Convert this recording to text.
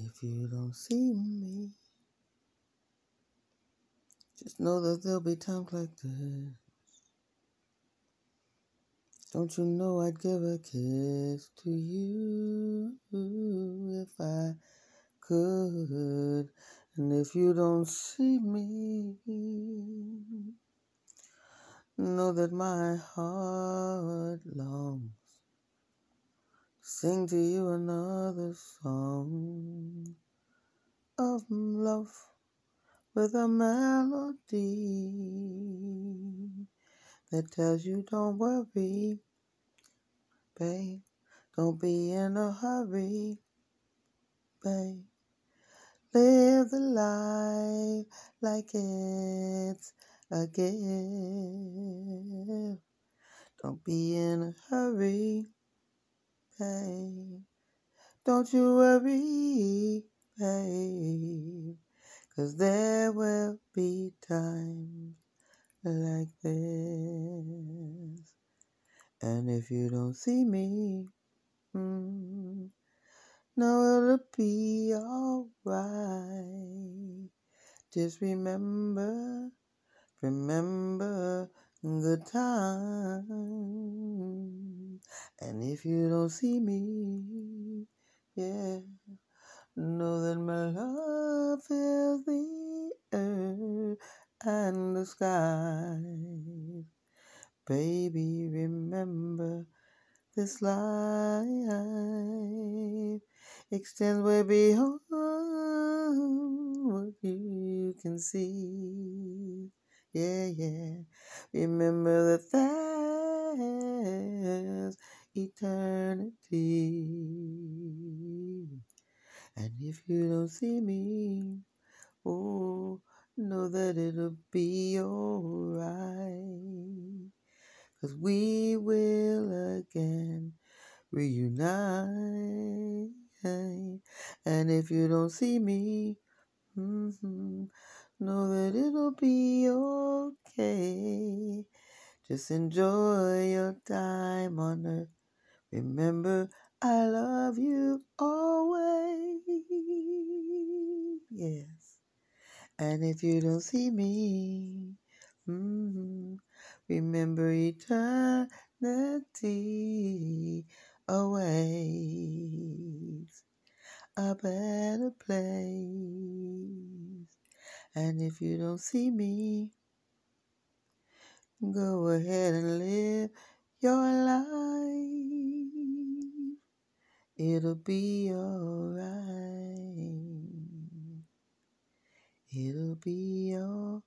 If you don't see me, just know that there'll be times like this. Don't you know I'd give a kiss to you if I could? And if you don't see me, know that my heart sing to you another song of love with a melody that tells you don't worry, babe. Don't be in a hurry, babe. Live the life like it's a gift. Don't be in a hurry. Don't you worry, babe, 'cause Cause there will be times like this. And if you don't see me, hmm, no, it'll be alright. Just remember, remember the times. And if you don't see me, yeah, know that my love fills the earth and the sky. Baby, remember this life extends way beyond what you can see. Yeah, yeah. Remember that. that has eternity. And if you don't see me, oh, know that it'll be alright. Cause we will again reunite. And if you don't see me, mm-hmm, know that it'll be okay. Just enjoy your time on earth. Remember, I love you always. Yes. And if you don't see me, mm-hmm, remember eternity awaits a better place. And if you don't see me, Go ahead and live your life. It'll be alright. It'll be alright.